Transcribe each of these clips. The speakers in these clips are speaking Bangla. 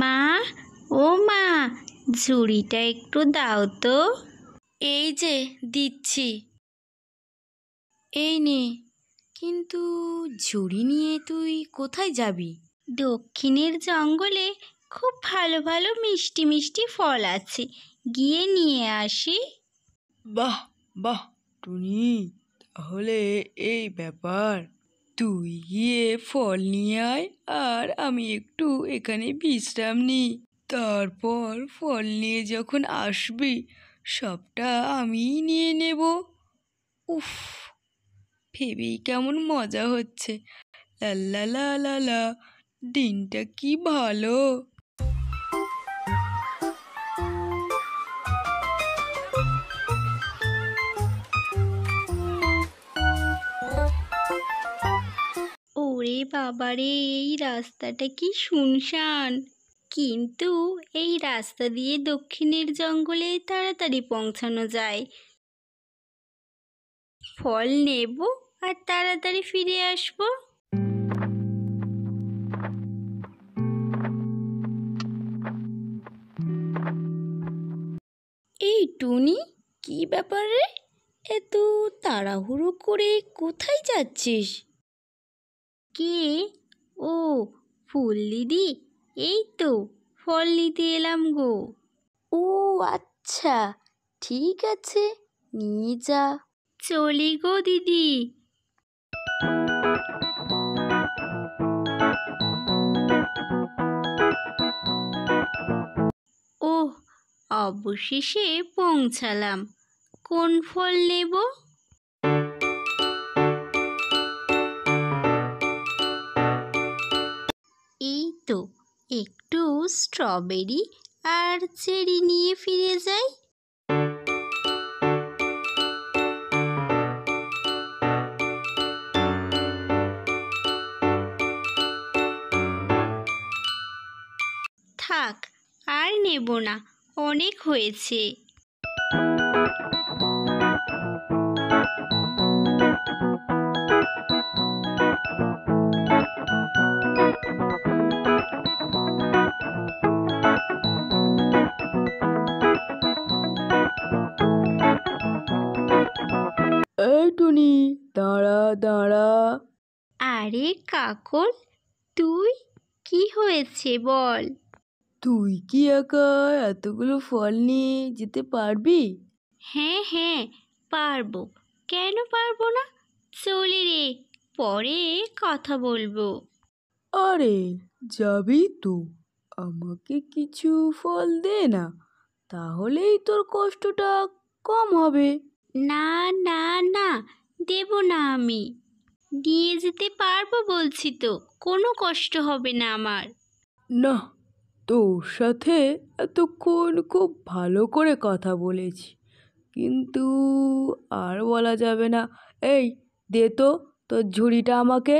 মা ও মা ঝুড়িটা একটু দাও তো এই যে দিচ্ছি এই নে কিন্তু ঝুড়ি নিয়ে তুই কোথায় যাবি দক্ষিণের জঙ্গলে খুব ভালো ভালো মিষ্টি মিষ্টি ফল আছে গিয়ে নিয়ে আসি বাহ বাহ টুনি তাহলে এই ব্যাপার তুই গিয়ে ফল নিয়ে আয় আর আমি একটু এখানে বিশ্রাম নিই তারপর ফল নিয়ে যখন আসবি সবটা আমিই নিয়ে নেব উফ ভেবেই কেমন মজা হচ্ছে লা লা লা লা দিনটা কি ভালো ওরে বাবারে এই রাস্তাটা কি শুনশান কিন্তু এই রাস্তা দিয়ে দক্ষিণের জঙ্গলে তাড়াতাড়ি পৌঁছানো যায় ফল নেব আর তাড়াতাড়ি ফিরে আসবো এই টুনি কি ব্যাপারে এত তাড়াহুড়ো করে কোথায় যাচ্ছিস কে ও ফুল দিদি এই তো ফল নিতে এলাম গো ও আচ্ছা ঠিক আছে নিয়ে যা চলি গো দিদি ও অবশেষে পৌঁছালাম কোন ফল নেব তো একটু স্ট্রবেরি আর চেরি নিয়ে ফিরে যাই থাক আর নেব না অনেক হয়েছে দাঁড়া দাঁড়া আরে কাকল তুই কি হয়েছে বল তুই কি একা এতগুলো ফল নিয়ে যেতে পারবি হ্যাঁ হ্যাঁ পারবো কেন পারবো না চলে রে পরে কথা বলবো আরে যাবি তো আমাকে কিছু ফল দে না তাহলেই তোর কষ্টটা কম হবে না না না দেব না আমি নিয়ে যেতে পারবো বলছি তো কোনো কষ্ট হবে না আমার না তোর সাথে এতক্ষণ খুব ভালো করে কথা বলেছি কিন্তু আর বলা যাবে না এই দে তো তোর ঝুড়িটা আমাকে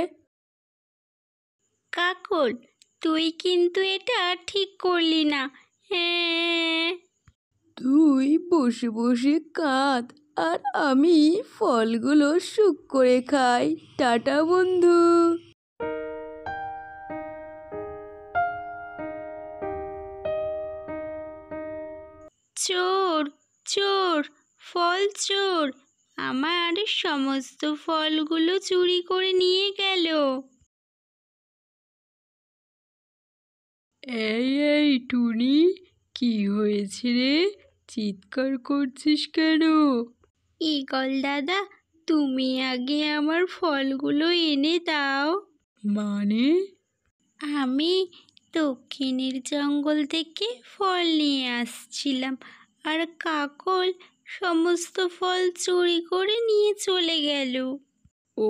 কাকল তুই কিন্তু এটা ঠিক করলি না হ্যাঁ তুই বসে বসে কাঁধ আর আমি ফলগুলো শুক করে খাই টাটা বন্ধু চোর চোর ফল চোর আমার সমস্ত ফলগুলো চুরি করে নিয়ে গেল এই এই টুনি কি হয়েছে রে চিৎকার করছিস কেন ইগল দাদা তুমি আগে আমার ফলগুলো এনে দাও মানে আমি দক্ষিণের জঙ্গল থেকে ফল নিয়ে আসছিলাম আর কাকল সমস্ত ফল চুরি করে নিয়ে চলে গেল ও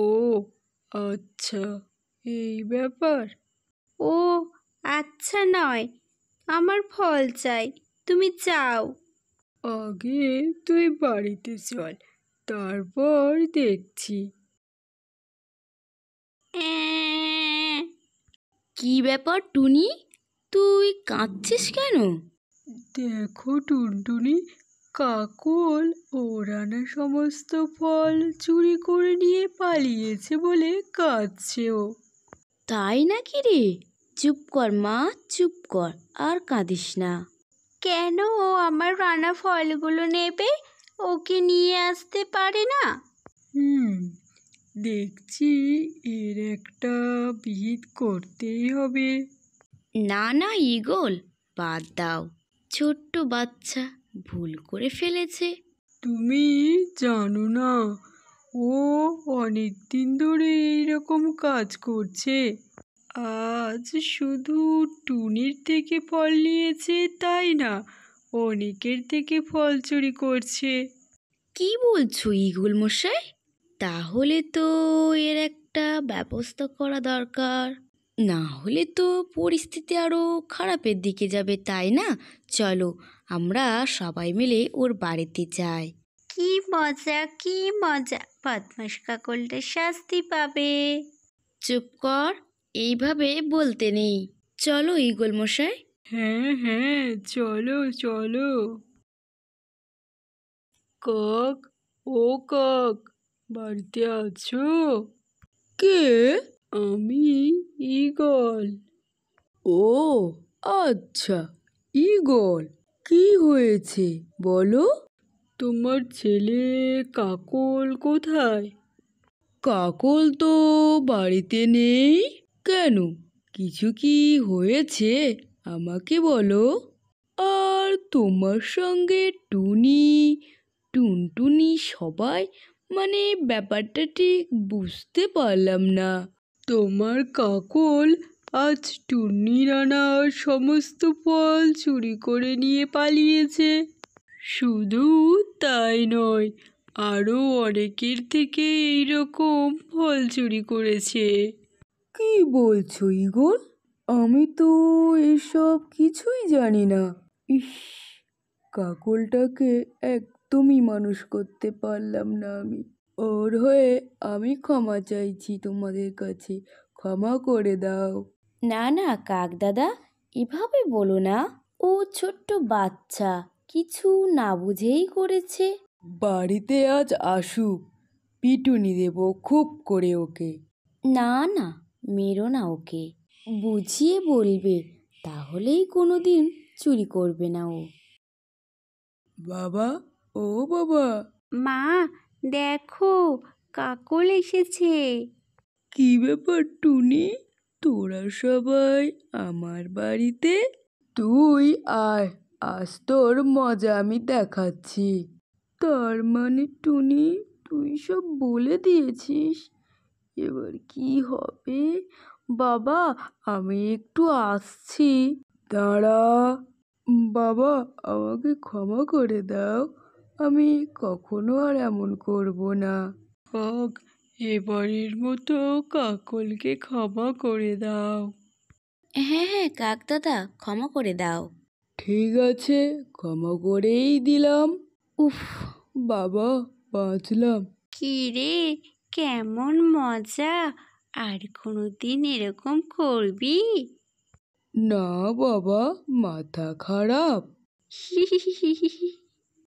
আচ্ছা এই ব্যাপার ও আচ্ছা নয় আমার ফল চাই তুমি চাও আগে তুই বাড়িতে চল তারপর দেখছি কি ব্যাপার টুনি তুই কাঁদছিস কেন দেখো টুনটুনি কাকল ওরানা সমস্ত ফল চুরি করে নিয়ে পালিয়েছে বলে কাঁদছে ও তাই নাকি রে চুপ কর মা চুপ কর আর কাঁদিস না কেন ও আমার রানা ফলগুলো নেবে ওকে নিয়ে আসতে পারে না হুম দেখছি এর একটা বিহিত করতেই হবে না না ইগল বাদ দাও ছোট্ট বাচ্চা ভুল করে ফেলেছে তুমি জানো না ও অনেক দিন ধরে এইরকম কাজ করছে আজ শুধু টুনির থেকে ফল নিয়েছে তাই না অনেকের থেকে ফল চুরি করছে কি বলছো ইগুল মশাই তাহলে তো এর একটা ব্যবস্থা করা দরকার না হলে তো পরিস্থিতি আরও খারাপের দিকে যাবে তাই না চলো আমরা সবাই মিলে ওর বাড়িতে যাই কি মজা কি মজা পদ্মাস কাকলটা শাস্তি পাবে চুপ কর এইভাবে বলতে নেই চলো ইগল মশাই হ্যাঁ হ্যাঁ চলো চলো কক ও কক বাড়িতে আছো কে আমি ইগল ও আচ্ছা ইগল কি হয়েছে বলো তোমার ছেলে কাকল কোথায় কাকল তো বাড়িতে নেই কেন কিছু কি হয়েছে আমাকে বলো আর তোমার সঙ্গে টুনি টুনটুনি সবাই মানে ব্যাপারটা ঠিক বুঝতে পারলাম না তোমার কাকল আজ টুনি রানা সমস্ত ফল চুরি করে নিয়ে পালিয়েছে শুধু তাই নয় আরও অনেকের থেকে এইরকম ফল চুরি করেছে কি বলছো ইগোর আমি তো এসব কিছুই জানি না ইস কাকলটাকে একদমই মানুষ করতে পারলাম না আমি ওর হয়ে আমি ক্ষমা চাইছি তোমাদের কাছে ক্ষমা করে দাও না না কাক দাদা এভাবে বলো না ও ছোট্ট বাচ্চা কিছু না বুঝেই করেছে বাড়িতে আজ আসুক পিটুনি দেব খুব করে ওকে না না মেরো না ওকে বুঝিয়ে বলবে তাহলেই কোনো দিন চুরি করবে না ও বাবা ও বাবা মা দেখো কাকল এসেছে কি ব্যাপার টুনি তোরা সবাই আমার বাড়িতে তুই আয় আজ তোর মজা আমি দেখাচ্ছি তার মানে টুনি তুই সব বলে দিয়েছিস এবার কি হবে বাবা আমি একটু আসছি দাঁড়া বাবা আমাকে ক্ষমা করে দাও আমি কখনো আর এমন করব না হোক এবারের মতো কাকলকে ক্ষমা করে দাও হ্যাঁ হ্যাঁ কাক দাদা ক্ষমা করে দাও ঠিক আছে ক্ষমা করেই দিলাম উফ বাবা বাঁচলাম কি রে কেমন মজা আর কোনো দিন এরকম করবি না বাবা মাথা খারাপ